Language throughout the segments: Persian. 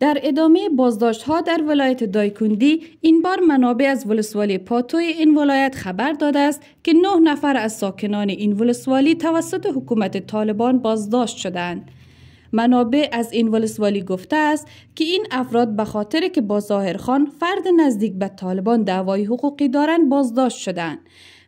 در ادامه بازداشت ها در ولایت دایکندی این بار منابع از ولسوالی پاتوی این ولایت خبر داده است که نه نفر از ساکنان این ولسوالی توسط حکومت طالبان بازداشت شدند. منابع از این ولسوالی گفته است که این افراد به خاطر که با ظاهرخان فرد نزدیک به طالبان دعوای حقوقی دارند بازداشت شدند.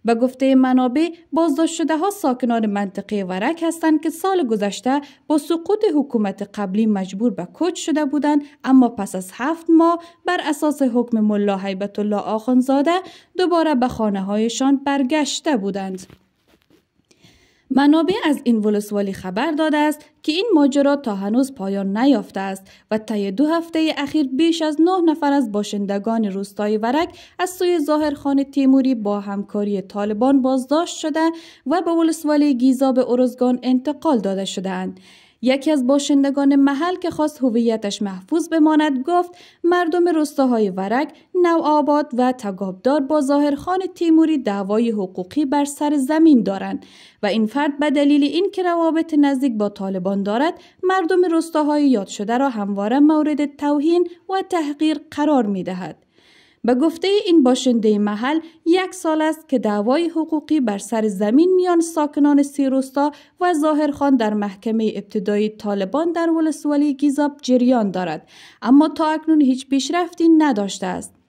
به گفته منابع بازداشت شده ها ساکنان منطقه ورک هستند که سال گذشته با سقوط حکومت قبلی مجبور به کوچ شده بودند اما پس از هفت ماه بر اساس حکم ملا حیبت الله آخنزاده دوباره به خانه هایشان برگشته بودند. منابع از این ولسوالی خبر داده است که این ماجرا تا هنوز پایان نیافته است و طی دو هفته اخیر بیش از نه نفر از باشندگان روستای ورک از سوی ظاهرخان تیموری با همکاری طالبان بازداشت شده و به ولسوالی گیزاب ارزگان انتقال داده شدهاند. یکی از باشندگان محل که خواست هویتش محفوظ بماند گفت مردم رستاهای ورک، نوآباد و تگابدار با ظاهرخان تیموری دعوای حقوقی بر سر زمین دارند و این فرد به دلیل اینکه روابط نزدیک با طالبان دارد مردم رستاهای یاد شده را همواره مورد توهین و تحقیر قرار می دهد. به گفته این باشنده محل یک سال است که دعوای حقوقی بر سر زمین میان ساکنان سیروستا و ظاهرخان در محکمه ابتدایی طالبان در ولسوالی گیزاب جریان دارد اما تا اکنون هیچ پیشرفتی نداشته است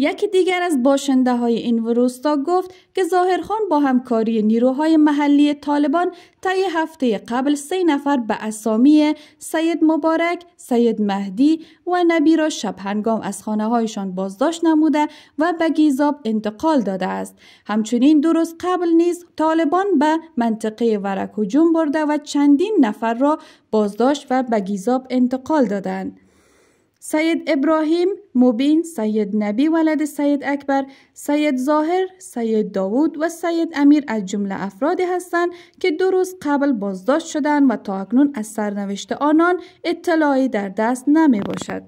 یکی دیگر از باشنده های این وروستا گفت که ظاهرخان با همکاری نیروهای محلی طالبان طی هفته قبل سه نفر به اسامی سید مبارک، سید مهدی و نبی را شب هنگام از خانه هایشان بازداشت نموده و به گیزاب انتقال داده است. همچنین دو روز قبل نیز طالبان به منطقه ورک هجوم برده و چندین نفر را بازداشت و به گیزاب انتقال دادند. سید ابراهیم، مبین، سید نبی ولد سید اکبر، سید ظاهر، سید داوود و سید امیر از جمله افرادی هستند که دو روز قبل بازداشت شدند و تا اکنون از سرنوشت آنان اطلاعی در دست نمی باشد.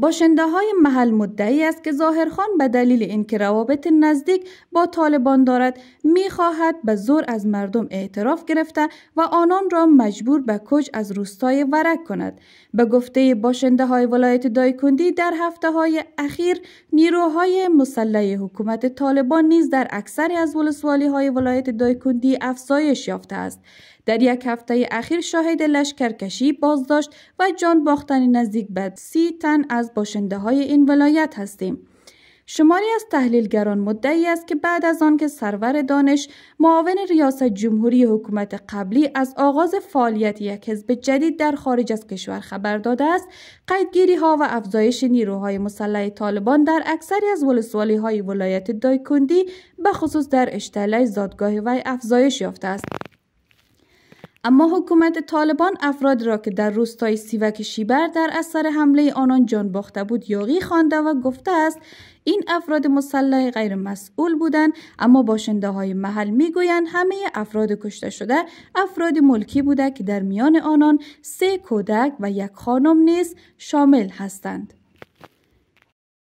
باشنده های محل مدعی است که ظاهرخان به دلیل اینکه روابط نزدیک با طالبان دارد میخواهد به زور از مردم اعتراف گرفته و آنان را مجبور به کج از روستای ورک کند به گفته باشنده های ولایت دایکندی در هفته های اخیر نیروهای مسلح حکومت طالبان نیز در اکثر از ولسوالی های ولایت دایکندی افزایش یافته است در یک هفته اخیر شاهد لشکرکشی بازداشت و جان باختن نزدیک به سی تن از از باشنده های این ولایت هستیم. شماری از تحلیلگران مدعی است که بعد از آنکه سرور دانش معاون ریاست جمهوری حکومت قبلی از آغاز فعالیت یک حزب جدید در خارج از کشور خبر داده است قیدگیری ها و افزایش نیروهای مسلح طالبان در اکثری از ولسوالی های ولایت دایکندی به خصوص در اشتله زادگاه وی افزایش یافته است اما حکومت طالبان افراد را که در روستای سیوک شیبر در اثر حمله آنان جان باخته بود یاغی خوانده و گفته است این افراد مسلح غیر مسئول بودند اما باشنده های محل میگویند همه افراد کشته شده افراد ملکی بوده که در میان آنان سه کودک و یک خانم نیز شامل هستند